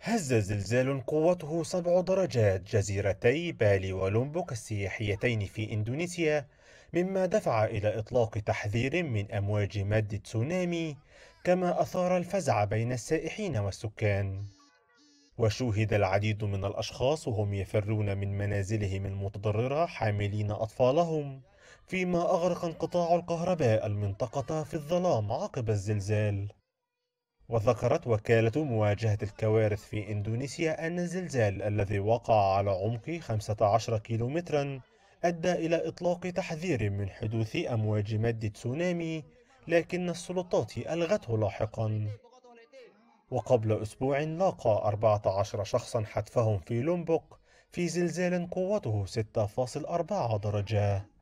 هز زلزال قوته سبع درجات جزيرتي بالي ولومبوك السياحيتين في إندونيسيا مما دفع إلى إطلاق تحذير من أمواج مادة تسونامي كما أثار الفزع بين السائحين والسكان وشوهد العديد من الأشخاص وهم يفرون من منازلهم المتضررة حاملين أطفالهم فيما أغرق انقطاع الكهرباء المنطقة في الظلام عقب الزلزال وذكرت وكالة مواجهة الكوارث في إندونيسيا أن الزلزال الذي وقع على عمق 15 كيلومترا أدى إلى إطلاق تحذير من حدوث أمواج مادة تسونامي لكن السلطات ألغته لاحقا وقبل أسبوع لاقى 14 شخصا حتفهم في لومبوك في زلزال قوته 6.4 درجة